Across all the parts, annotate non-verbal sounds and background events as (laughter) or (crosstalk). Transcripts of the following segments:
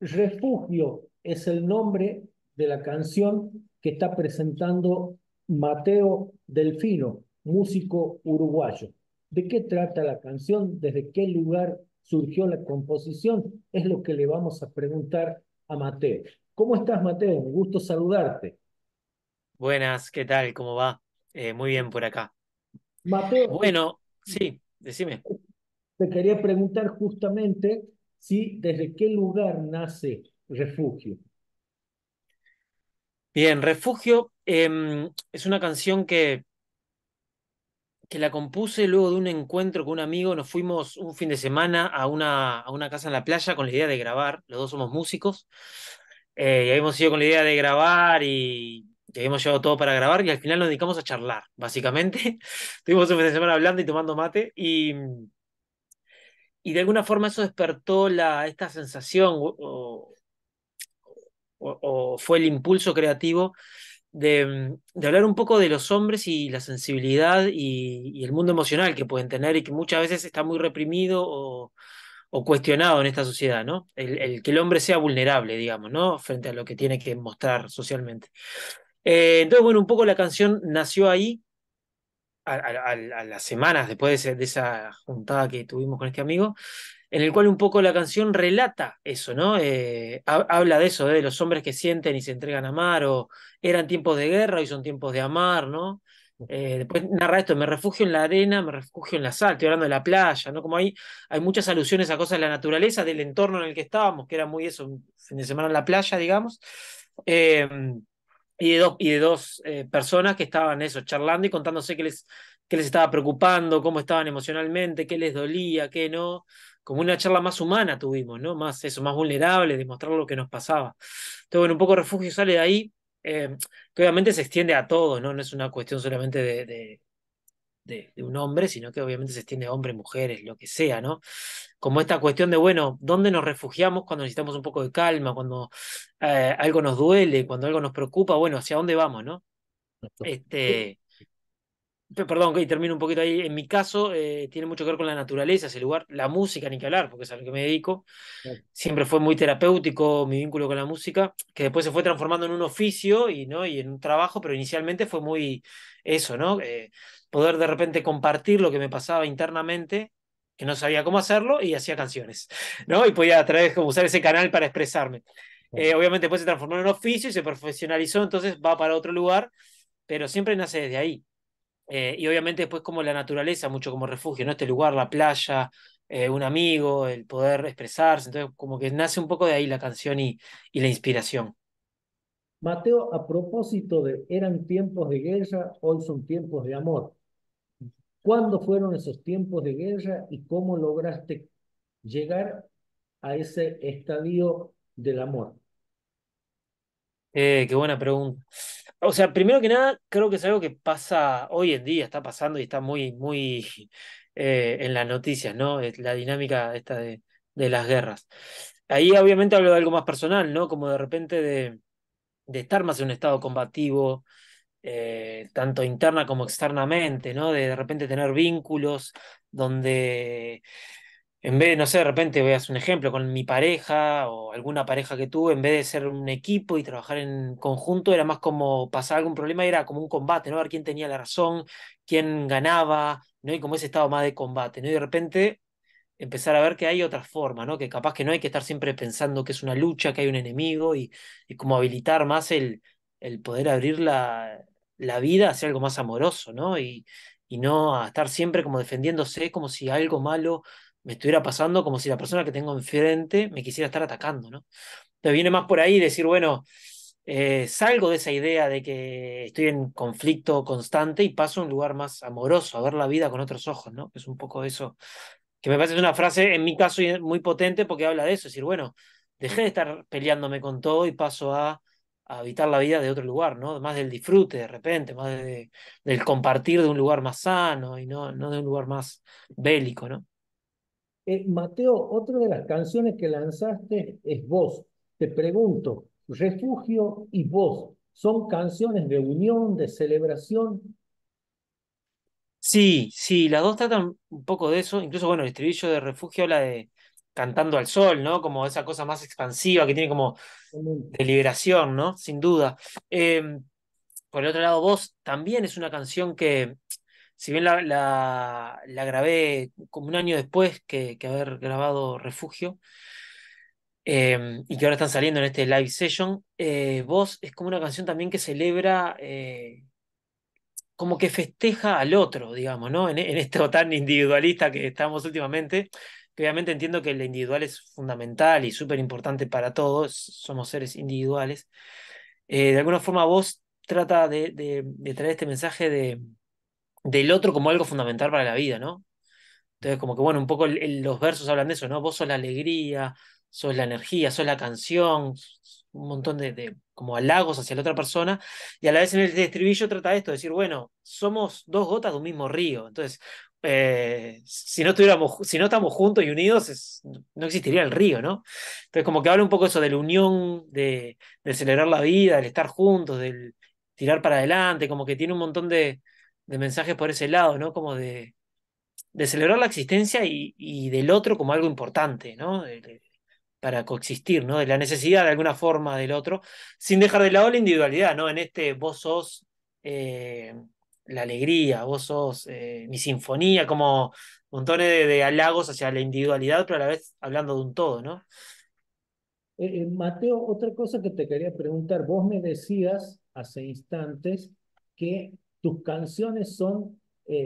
Refugio es el nombre de la canción que está presentando Mateo Delfino, músico uruguayo. ¿De qué trata la canción? ¿Desde qué lugar surgió la composición? Es lo que le vamos a preguntar a Mateo. ¿Cómo estás, Mateo? Un gusto saludarte. Buenas, ¿qué tal? ¿Cómo va? Eh, muy bien por acá. Mateo. Bueno, sí, decime. Te quería preguntar justamente ¿Desde qué lugar nace Refugio? Bien, Refugio em, es una canción que, que la compuse luego de un encuentro con un amigo. Nos fuimos un fin de semana a una, a una casa en la playa con la idea de grabar. Los dos somos músicos. Eh, y habíamos ido con la idea de grabar y, y, habíamos llevado todo para grabar. Y al final nos dedicamos a charlar, básicamente. (laughs) Estuvimos un fin de semana hablando y tomando mate. Y y de alguna forma eso despertó la, esta sensación o, fue el impulso creativo mm, de, hablar un poco de los hombres y la sensibilidad y, el mundo emocional que pueden tener y que muchas veces está muy reprimido o, cuestionado en esta sociedad, ¿no? El, que el hombre sea vulnerable, digamos, ¿no? Frente a lo que tiene que mostrar socialmente. Eh, entonces, bueno, un poco la canción nació ahí a, las semanas después de, esa juntada que tuvimos con este amigo, en el cual un poco la canción relata eso, ¿no? Eh, habla de eso, ¿eh? de los hombres que sienten y se entregan a amar, o eran tiempos de guerra y son tiempos de amar, ¿no? Eh, después narra esto, me refugio en la arena, me refugio en la sal, estoy hablando de la playa, ¿no? Como hay, hay muchas alusiones a cosas de la naturaleza, del entorno en el que estábamos, que era muy eso, un fin de semana en la playa, digamos y de dos, y de dos eh, personas que estaban eso, charlando y contándose qué les, les estaba preocupando, cómo estaban emocionalmente, qué les dolía, qué no. Como una charla más humana tuvimos, ¿no? Más eso, más vulnerable, demostrar lo que nos pasaba. Entonces, bueno, un poco refugio sale de ahí, eh, que obviamente se extiende a todos, ¿no? No es una cuestión solamente de, de un hombre, sino que obviamente se extiende a hombres, mujeres, lo que sea, ¿no? como esta cuestión de, bueno, ¿dónde nos refugiamos cuando necesitamos un poco de calma, cuando eh, algo nos duele, cuando algo nos preocupa? Bueno, ¿hacia dónde vamos, no? Este, perdón, que termino un poquito ahí. En mi caso, eh, tiene mucho que ver con la naturaleza, ese lugar, la música, ni que hablar, porque es a lo que me dedico. Siempre fue muy terapéutico mi vínculo con la música, que después se fue transformando en un oficio y, ¿no? y en un trabajo, pero inicialmente fue muy eso, ¿no? Eh, poder de repente compartir lo que me pasaba internamente que no sabía cómo hacerlo y hacía canciones, ¿no? Y podía a través como usar ese canal para expresarme. Eh, obviamente después se transformó en un oficio y se profesionalizó, entonces va para otro lugar, pero siempre nace desde ahí. Eh, y obviamente después como la naturaleza, mucho como refugio, ¿no? Este lugar, la playa, eh, un amigo, el poder expresarse, entonces como que nace un poco de ahí la canción y, y la inspiración. Mateo, a propósito de eran tiempos de guerra, hoy son tiempos de amor. ¿Cuándo fueron esos tiempos de guerra y cómo lograste llegar a ese estadio del amor? Eh, qué buena pregunta. O sea, primero que nada, creo que es algo que pasa hoy en día, está pasando y está muy, muy eh, en las noticias, ¿no? La dinámica esta de, las guerras. Ahí obviamente hablo de algo más personal, ¿no? Como de repente de estar más en un estado combativo, eh, tanto interna como externamente, ¿no? De, de repente tener vínculos donde en vez, no sé, de repente voy a hacer un ejemplo con mi pareja o alguna pareja que tuve, en vez de ser un equipo y trabajar en conjunto, era más como pasar algún problema, era como un combate, ¿no? A ver quién tenía la razón, quién ganaba, ¿no? Y como ese estado más de combate, ¿no? Y de repente empezar a ver que hay otra forma, ¿no? Que capaz que no hay que estar siempre pensando que es una lucha, que hay un enemigo y, y como habilitar más el, el poder abrir la, la vida a ser algo más amoroso, ¿no? Y, y no a estar siempre como defendiéndose, como si algo malo me estuviera pasando, como si la persona que tengo enfrente me quisiera estar atacando, ¿no? Entonces viene más por ahí decir, bueno, eh, salgo de esa idea de que estoy en conflicto constante y paso a un lugar más amoroso, a ver la vida con otros ojos, ¿no? Es un poco eso, que me parece una frase, en mi caso, muy potente porque habla de eso, decir, bueno, dejé de estar peleándome con todo y paso a habitar la vida de otro lugar, ¿no? Más del disfrute de repente, más del compartir de un lugar más sano y no, no de un lugar más bélico, ¿no? Eh, Mateo, otra de las canciones que lanzaste es Vos. Te pregunto, Refugio y Vos, ¿son canciones de unión, de celebración? Sí, sí, las dos tratan un poco de eso. Incluso, bueno, el estribillo de Refugio habla de, cantando al sol, ¿no? Como esa cosa más expansiva que tiene como de liberación, ¿no? Sin duda. Em, por el otro lado, vos también es una canción que, si bien la, grabé como un año después que, haber grabado Refugio, em, y que ahora están saliendo en este live session, eh, vos es como una canción también que celebra eh, como que festeja al otro, digamos, ¿no? En, en, esto tan individualista que estamos últimamente, que obviamente entiendo que el individual es fundamental y súper importante para todos, somos seres individuales, eh, de alguna forma vos trata de, de, traer este mensaje de, del otro como algo fundamental para la vida, ¿no? Entonces, como que, bueno, un poco los versos hablan de eso, ¿no? Vos sos la alegría, sos la energía, sos la canción, un montón de, como halagos hacia la otra persona, y a la vez en el estribillo trata esto, decir, bueno, somos dos gotas de un mismo río, entonces, eh, si, no estuviéramos si no estamos juntos y unidos, no existiría el río, ¿no? Entonces, como que habla un poco eso de la unión, de, celebrar la vida, del estar juntos, del tirar para adelante, como que tiene un montón de, mensajes por ese lado, ¿no? Como de, de celebrar la existencia y, y, del otro como algo importante, ¿no? para coexistir, ¿no? De la necesidad de alguna forma del otro, sin dejar de lado la individualidad, ¿no? En este vos sos eh, la alegría, vos sos eh, mi sinfonía, como montones de, de, halagos hacia la individualidad, pero a la vez hablando de un todo, ¿no? Eh, Mateo, otra cosa que te quería preguntar, vos me decías hace instantes que tus canciones son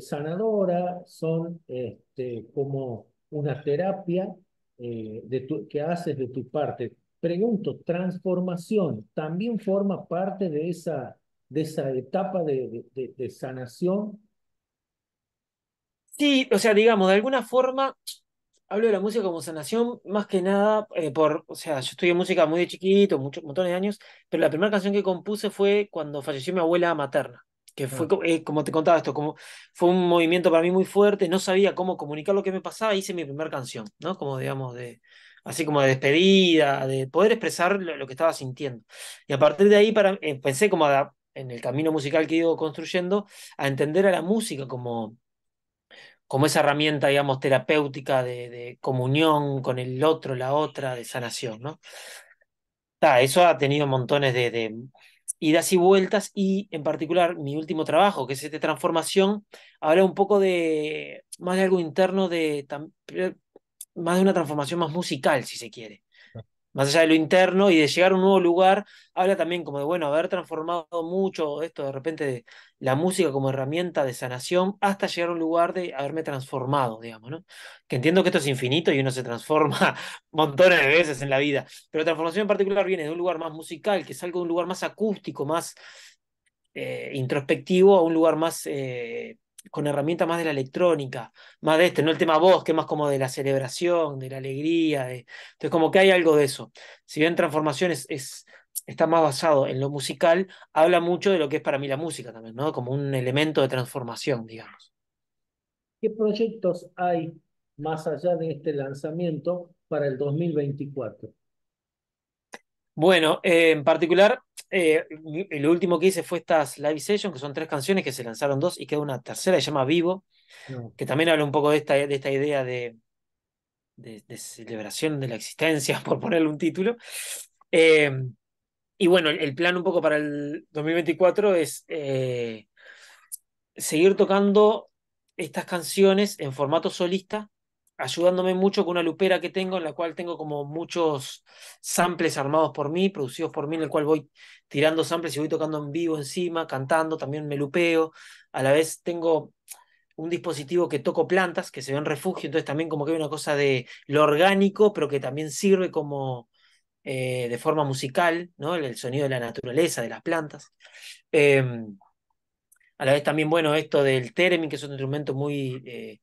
sanadoras, son este, como una terapia, eh, de tu, que haces de tu parte. Pregunto, ¿transformación también forma parte de esa, de esa etapa de, sanación? Sí, o sea, digamos, de alguna forma, hablo de la música como sanación, más que nada, eh, por, o sea, yo estudié música muy de chiquito, muchos montones de años, pero la primera canción que compuse fue cuando falleció mi abuela materna que fue, eh, como te contaba esto, como fue un movimiento para mí muy fuerte, no sabía cómo comunicar lo que me pasaba, hice mi primera canción, ¿no? Como digamos, de, así como de despedida, de poder expresar lo, que estaba sintiendo. Y a partir de ahí para, eh, pensé como en el camino musical que iba construyendo, a entender a la música como, como esa herramienta, digamos, terapéutica de, comunión con el otro, la otra, de sanación, ¿no? eso ha tenido montones de idas y vueltas y en particular mi último trabajo, que es esta transformación, habla un poco de más de algo interno, de eh, más de una transformación más musical, si se quiere más allá de lo interno y de llegar a un nuevo lugar, habla también como de, bueno, haber transformado mucho esto de repente de la música como herramienta de sanación hasta llegar a un lugar de haberme transformado, digamos, ¿no? Que entiendo que esto es infinito y uno se transforma (laughs) montones de veces en la vida, pero la transformación en particular viene de un lugar más musical, que salgo de un lugar más acústico, más eh, introspectivo, a un lugar más... Eh, con herramientas más de la electrónica, más de este, no el tema voz, que más como de la celebración, de la alegría, entonces como que hay algo de eso. Si bien transformación es, está más basado en lo musical, habla mucho de lo que es para mí la música también, ¿no? Como un elemento de transformación, digamos. ¿Qué proyectos hay más allá de este lanzamiento para el 2024? Bueno, eh, en particular eh, lo último que hice fue estas live sessions, que son tres canciones que se lanzaron dos y queda una tercera que se llama Vivo, mm. que también habla un poco de esta, de esta idea de, de, celebración de la existencia, (laughs) por ponerle un título. Em, y bueno, el, plan un poco para el 2024 es eh, seguir tocando estas canciones en formato solista, ayudándome mucho con una lupera que tengo en la cual tengo como muchos samples armados por mí, producidos por mí, en el cual voy tirando samples y voy tocando en vivo encima, cantando, también me lupeo. A la vez tengo un dispositivo que toco plantas, que se ve en refugio, entonces también como que hay una cosa de lo orgánico, pero que también sirve como eh, de forma musical, ¿no? El, sonido de la naturaleza, de las plantas. Em, a la vez también, bueno, esto del theremin, que es un instrumento muy... Eh,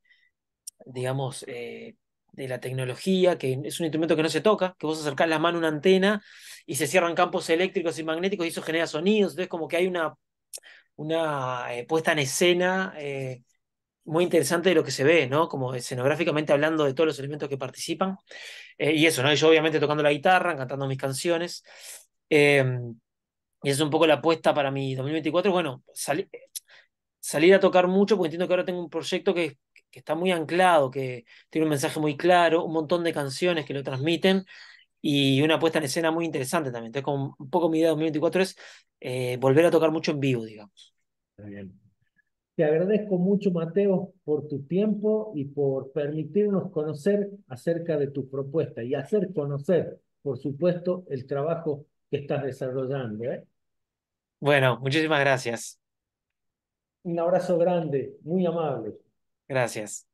digamos, eh, de la tecnología, que es un instrumento que no se toca, que vos acercás la mano a una antena y se cierran campos eléctricos y magnéticos y eso genera sonidos, entonces como que hay una, una eh, puesta en escena eh, muy interesante de lo que se ve, ¿no? Como escenográficamente hablando de todos los elementos que participan, y eso, ¿no? Yo obviamente tocando la guitarra, cantando mis canciones, em, y es un poco la apuesta para mi 2024, bueno, salir a tocar mucho, porque entiendo que ahora tengo un proyecto que es que está muy anclado, que tiene un mensaje muy claro, un montón de canciones que lo transmiten y una puesta en escena muy interesante también. Entonces, un poco mi idea de 2024 es eh, volver a tocar mucho en vivo, digamos. Te agradezco mucho, Mateo, por tu tiempo y por permitirnos conocer acerca de tu propuesta y hacer conocer, por supuesto, el trabajo que estás desarrollando. ¿eh? Bueno, muchísimas gracias. Un abrazo grande, muy amable. Gracias.